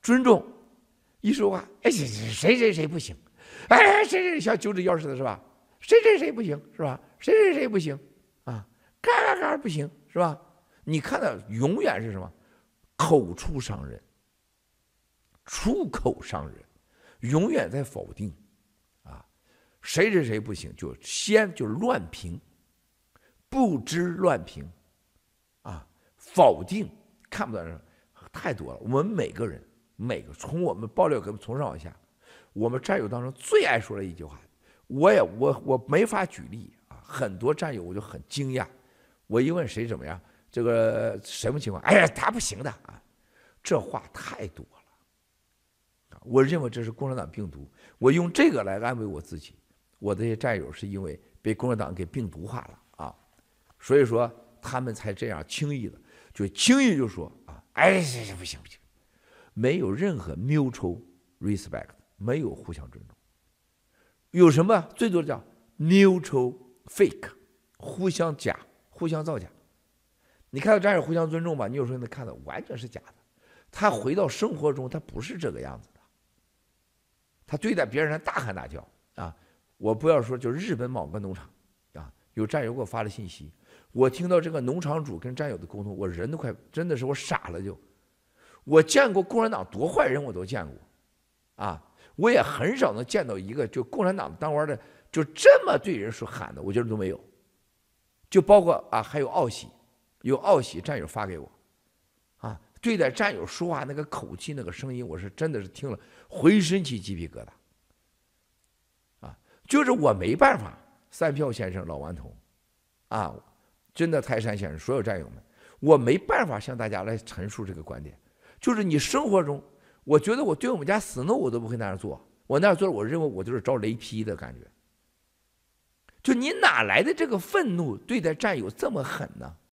尊重，一说话，哎，谁谁谁不行，哎，谁谁像九指妖似的，是吧？谁谁谁不行，是吧？谁谁谁不行，啊，嘎嘎嘎不行，是吧？你看到永远是什么？口出伤人，出口伤人，永远在否定，啊，谁谁谁不行，就先就乱评，不知乱评，啊，否定看不到人太多了，我们每个人。每个从我们爆料，从上往下，我们战友当中最爱说的一句话，我也我我没法举例啊，很多战友我就很惊讶，我一问谁怎么样，这个什么情况，哎呀他不行的啊，这话太多了，我认为这是共产党病毒，我用这个来安慰我自己，我这些战友是因为被共产党给病毒化了啊，所以说他们才这样轻易的就轻易就说啊，哎呀不行不行。没有任何 mutual respect，没有互相尊重，有什么？最多叫 mutual fake，互相假，互相造假。你看到战友互相尊重吧？你有时候能看到完全是假的。他回到生活中，他不是这个样子的。他对待别人大喊大叫啊！我不要说，就是日本某个农场啊，有战友给我发了信息，我听到这个农场主跟战友的沟通，我人都快，真的是我傻了就。我见过共产党多坏人，我都见过，啊，我也很少能见到一个就共产党当官的就这么对人说喊的，我觉得都没有，就包括啊，还有奥喜，有奥喜战友发给我，啊，对待战友说话那个口气、那个声音，我是真的是听了浑身起鸡皮疙瘩，啊，就是我没办法，三票先生、老顽童，啊，真的泰山先生，所有战友们，我没办法向大家来陈述这个观点。就是你生活中，我觉得我对我们家死奴我都不会那样做，我那样做，我认为我就是招雷劈的感觉。就你哪来的这个愤怒，对待战友这么狠呢？